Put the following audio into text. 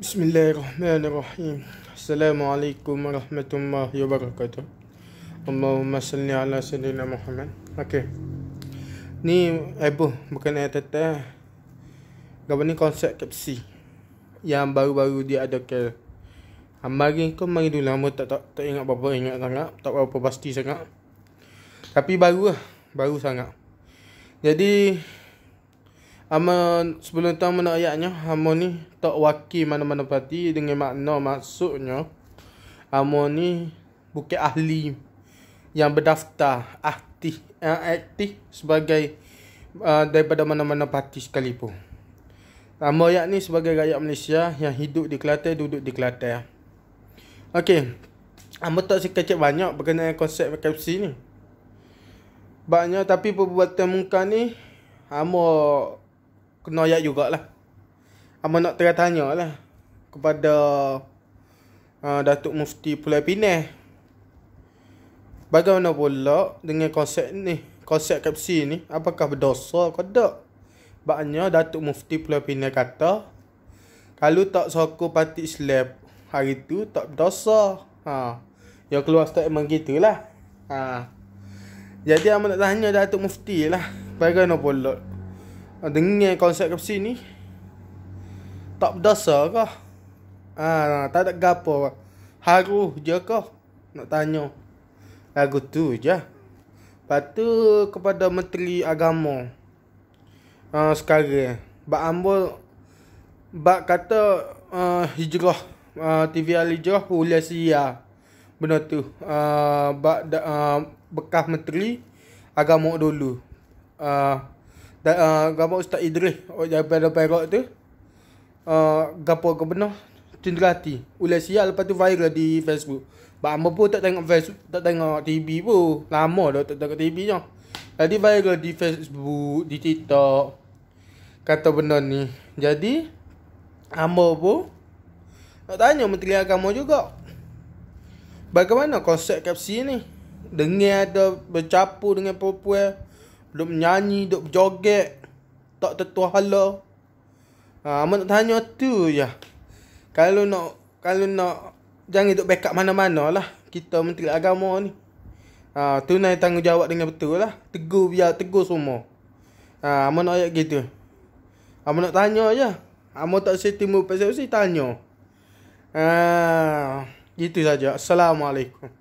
Bismillahirrahmanirrahim Assalamualaikum warahmatullahi wabarakatuh Allahumma salli ala sayyidina Muhammad Okay Ni Ebu eh, Bukan ayat tetap Gapa ni konsep kepsi Yang baru-baru dia ada ke Mari kau mari dulu lama tak, tak, tak ingat apa-apa Ingat sangat Tak apa-apa pasti sangat Tapi baru lah Baru sangat Jadi Hama sebelum tahu mana ayatnya Hama ni tak wakil mana-mana parti Dengan makna maksudnya Hama ni bukan ahli Yang berdaftar aktif, yang eh, aktif sebagai uh, Daripada mana-mana parti sekalipun Hama ayat ni sebagai rakyat Malaysia Yang hidup di Kelantan, duduk di Kelantan Okay Hama tak sekecek banyak berkenaan konsep kapsi ni Banyak tapi perbuatan muka ni Hama kena ayat jugalah. Ama nak tanya lah kepada uh, Datuk Mufti Pulau Pinang. Bagaimana pula dengan konsep ni? Konsep kapsi ni apakah berdosa ke tak? Baknya Datuk Mufti Pulau Pinang kata kalau tak soko parti Islam hari tu tak berdosa. Ha. Yang keluar statement gitulah. Ha. Jadi aku nak tanya Datuk Mufti lah. Bagaimana pula Ah, dengar konsep kapsi ni tak berdasar ke? Ha, ah, tak ada gapo. Haru je ke nak tanya. Lagu tu je. Patu kepada Menteri Agama. Ha, ah, sekarang bak ambo bak kata uh, hijrah uh, TV Al Hijrah ulah sia. Benda tu uh, bak da, uh, bekas Menteri Agama dulu. Uh, dan uh, ah, gambar Ustaz Idris oh, daripada Perak tu. Uh, ah, gambar gubernur Cenderahati. Ulai sial lepas tu viral di Facebook. Sebab Amba pun tak tengok Facebook, tak tengok TV pun. Lama dah tak tengok TV ni. Jadi viral di Facebook, di TikTok. Kata benda ni. Jadi, Amba pun nak tanya Menteri Agama juga. Bagaimana konsep kapsi ni? Dengar ada bercapu dengan perempuan. Duduk menyanyi, duduk berjoget Tak tertua hala ha, Amat nak tanya tu je Kalau nak Kalau nak Jangan duduk backup mana-mana lah Kita menteri agama ni ha, Tunai tanggungjawab dengan betul lah Tegur biar tegur semua ha, Amat nak ayat gitu Amat nak tanya je Amat tak setiap timur pasal-pasal tanya Ah, gitu saja. Assalamualaikum.